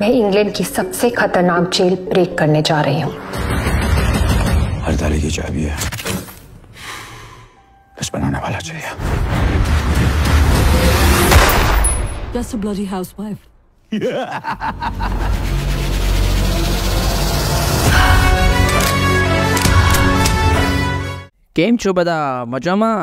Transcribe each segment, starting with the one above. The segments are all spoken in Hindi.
मैं इंग्लैंड की सबसे खतरनाक जेल ब्रेक करने जा रही हूँ हर ताले की चाबी है बस बनाने वाला चाहिए That's a bloody housewife. केम छो बदा બધા મજામાં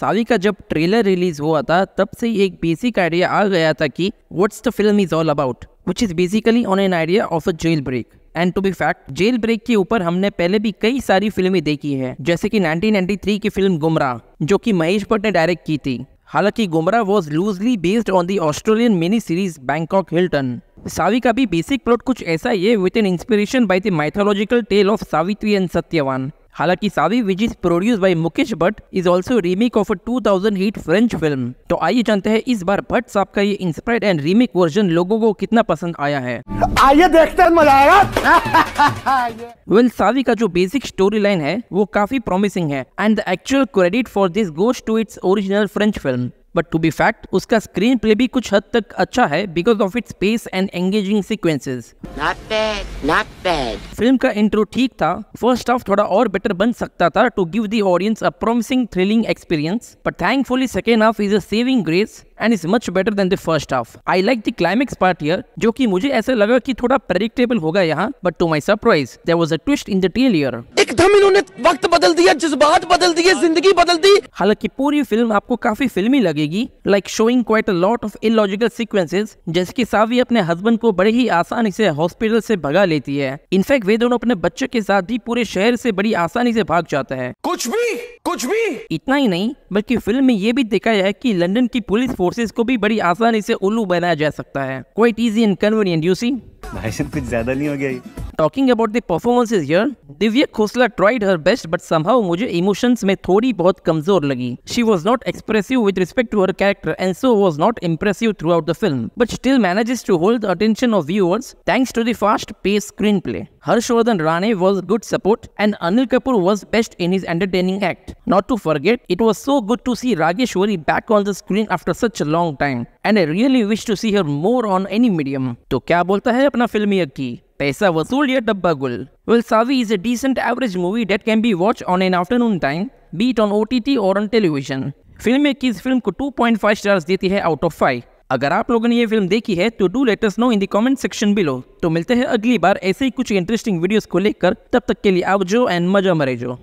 साली का जब ट्रेलर रिलीज हुआ था तब से एक बेसिक आइडिया आ गया था कि what's the film is all about which is basically on an idea of a jail break and to be fact jail break के ऊपर हमने पहले भी कई सारी फिल्में देखी हैं जैसे कि 1993 की फिल्म गुमराह जो कि महेश भट्ट ने डायरेक्ट की थी हालांकि Gumraah was loosely based on the Australian mini series Bangkok Hilton Savi का भी बेसिक प्लॉट कुछ ऐसा ही है with an inspiration by the mythological tale of Savitri and Satyavan हालांकि Savi which is produce by Mukesh Bhatt is also remake of a two thousand hit French film तो आइए जानते हैं इस बार भट्ट साहब का ये इंस्पायर्ड एंड रीमेक वर्जन लोगों को कितना पसंद आया है आइए देखते हैं मजा आएगा वेल सावी का जो बेसिक स्टोरी लाइन है वो काफी प्रोमिसिंग है and the actual credit for this goes to its original French film but to be fact उसका स्क्रीन प्ले भी कुछ हद तक अच्छा है because of it space and engaging sequences film का इंट्रो ठीक था फर्स्ट हाफ थोड़ा और बेटर बन सकता था to give the audience a promising thrilling experience but thankfully second half is a saving grace and is much better than the first half I like the climax part here जो कि मुझे ऐसा लगा कि थोड़ा प्रेडिक्टेबल होगा यहाँ but to my surprise there was a twist in the tale here एकदम इन्होंने वक्त बदल दिया जज्बात बदल दिए जिंदगी बदल दी हालांकि पूरी फिल्म आपको काफी फिल्मी लगी लगेगी like showing quite a lot of illogical sequences जैसे कि सावी अपने हस्बैंड को बड़े ही आसानी से हॉस्पिटल से भगा लेती है इनफैक्ट वे दोनों अपने बच्चे के साथ भी पूरे शहर से बड़ी आसानी से भाग जाता है कुछ भी कुछ भी इतना ही नहीं बल्कि फिल्म में ये भी दिखाया है कि लंदन की पुलिस फोर्सेस को भी बड़ी आसानी से उल्लू बनाया जा सकता है quite easy and convenient you see भाई कुछ ज्यादा नहीं हो गया talking about the performance is here Divya Khosla tried her best but somehow मुझे इमोशंस में थोड़ी बहुत कमजोर लगी she was not expressive with respect to her character and so was not impressive throughout the film but still manages to hold attention of viewers thanks to the fast screen play Harshvardhan Rane was good support and Anil Kapoor was best in his entertaining act not to forget it was so good to see Rageshwari back on the screen after such a long time and I really wish to see her more on any medium तो क्या बोलता है अपना फिल्म यकी पैसा वसूल या डब्बा गुल well Savi is a decent average movie that can be watch on an afternoon time beat on O T T और ऑन टेलीविजन फिल्म मेक इस फिल्म को टू पॉइंट फाइव स्टार्स देती है आउट ऑफ फाइव अगर आप लोगों ने ये फिल्म देखी है तो do let us know in the comment section below तो मिलते हैं अगली बार ऐसे ही कुछ इंटरेस्टिंग वीडियोस को लेकर तब तक के लिए आप जो एंड मजा मरे जो